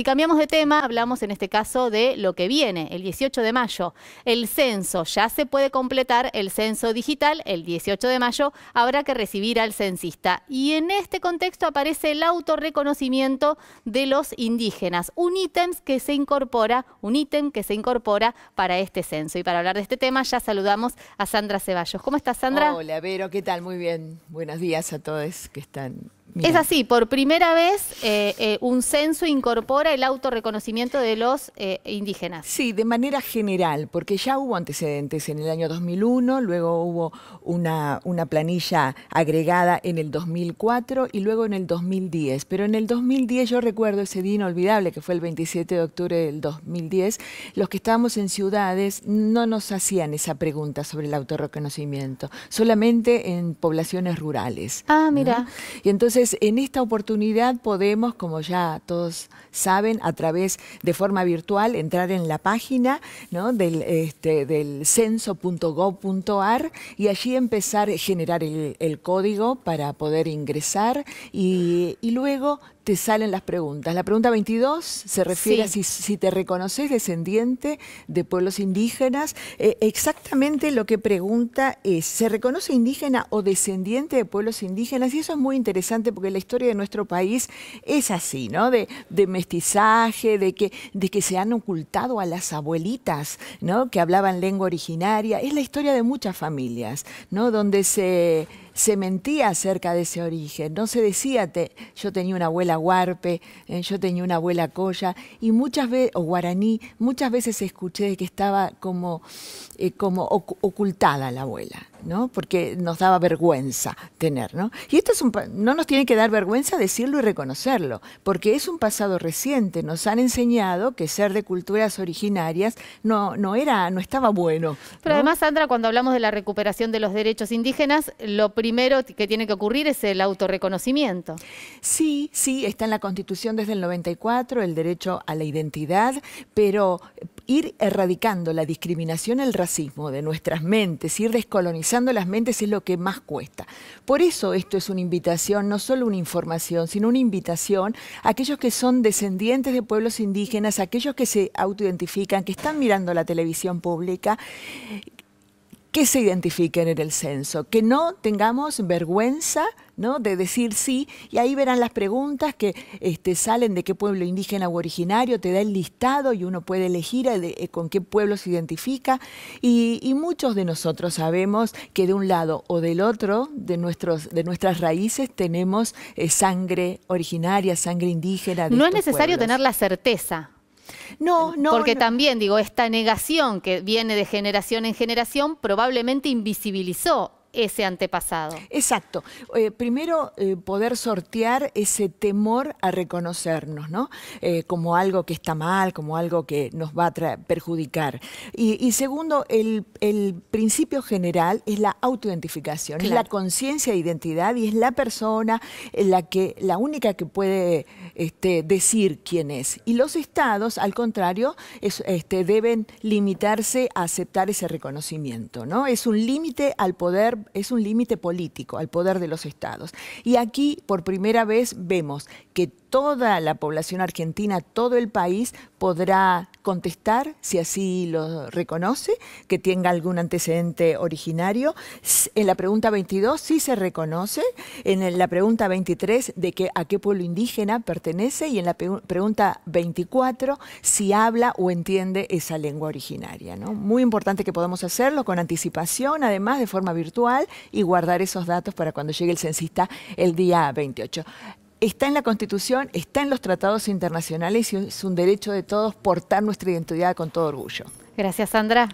Si cambiamos de tema, hablamos en este caso de lo que viene, el 18 de mayo. El censo, ya se puede completar el censo digital, el 18 de mayo habrá que recibir al censista. Y en este contexto aparece el autorreconocimiento de los indígenas, un ítem que se incorpora, un ítem que se incorpora para este censo. Y para hablar de este tema ya saludamos a Sandra Ceballos. ¿Cómo estás, Sandra? Hola, Vero, ¿qué tal? Muy bien. Buenos días a todos que están es así, por primera vez eh, eh, un censo incorpora el autorreconocimiento de los eh, indígenas. Sí, de manera general, porque ya hubo antecedentes en el año 2001, luego hubo una, una planilla agregada en el 2004 y luego en el 2010. Pero en el 2010 yo recuerdo ese día inolvidable que fue el 27 de octubre del 2010, los que estábamos en ciudades no nos hacían esa pregunta sobre el autorreconocimiento, solamente en poblaciones rurales. Ah, mira. Y entonces entonces, en esta oportunidad podemos, como ya todos saben, a través de forma virtual, entrar en la página del, este, censo.gov.ar y allí empezar a generar el, código para poder ingresar y luego salen las preguntas. La pregunta 22 se refiere a si, si, te reconoces descendiente de pueblos indígenas. Eh, exactamente lo que pregunta es, ¿se reconoce indígena o descendiente de pueblos indígenas? Y eso es muy interesante porque la historia de nuestro país es así, ¿no? De, de mestizaje, de que, de que se han ocultado a las abuelitas, ¿no? Que hablaban lengua originaria. Es la historia de muchas familias, ¿no? Donde se se mentía acerca de ese origen, no se decía, te, yo tenía una abuela Huarpe, eh, yo tenía una abuela colla y muchas veces, o guaraní, muchas veces escuché que estaba como, eh, como ocultada la abuela. Porque nos daba vergüenza tener, ¿no? Y esto es un, no nos tiene que dar vergüenza decirlo y reconocerlo, porque es un pasado reciente. Nos han enseñado que ser de culturas originarias no, no era, no estaba bueno. Pero además, Sandra, cuando hablamos de la recuperación de los derechos indígenas, lo primero que tiene que ocurrir es el autorreconocimiento. Sí, sí, está en la Constitución desde el 94 el derecho a la identidad, pero ir erradicando la discriminación, el racismo de nuestras mentes, ir descolonizando las mentes es lo que más cuesta. Por eso esto es una invitación, no solo una información, sino una invitación a aquellos que son descendientes de pueblos indígenas, aquellos que se autoidentifican, que están mirando la televisión pública, que se identifiquen en el censo, que no tengamos vergüenza de decir sí, y ahí verán las preguntas que este, salen de qué pueblo indígena u originario, te da el listado y uno puede elegir eh, eh, con qué pueblo se identifica. Y, muchos de nosotros sabemos que de un lado o del otro de, nuestros, de nuestras raíces tenemos eh, sangre originaria, sangre indígena. no es necesario tener la certeza. No, no. Porque también, digo, esta negación que viene de generación en generación probablemente invisibilizó ese antepasado. Exacto. Eh, primero, eh, poder sortear ese temor a reconocernos, ¿no? Eh, como algo que está mal, como algo que nos va a perjudicar. Y, segundo, el, principio general es la autoidentificación, es la conciencia de identidad y es la persona la, que, la única que puede este, decir quién es. Y los estados, al contrario, este, deben limitarse a aceptar ese reconocimiento, ¿no? Es un límite al poder es un límite político al poder de los estados. Y aquí por primera vez vemos que toda la población argentina, todo el país podrá contestar, si así lo reconoce, que tenga algún antecedente originario. En la pregunta 22 sí se reconoce, en la pregunta 23 de a qué pueblo indígena pertenece y en la pregunta 24 si habla o entiende esa lengua originaria. Muy importante que podamos hacerlo con anticipación, además de forma virtual y guardar esos datos para cuando llegue el censista el día 28 está en la Constitución, está en los tratados internacionales y es un derecho de todos portar nuestra identidad con todo orgullo. Gracias, Sandra.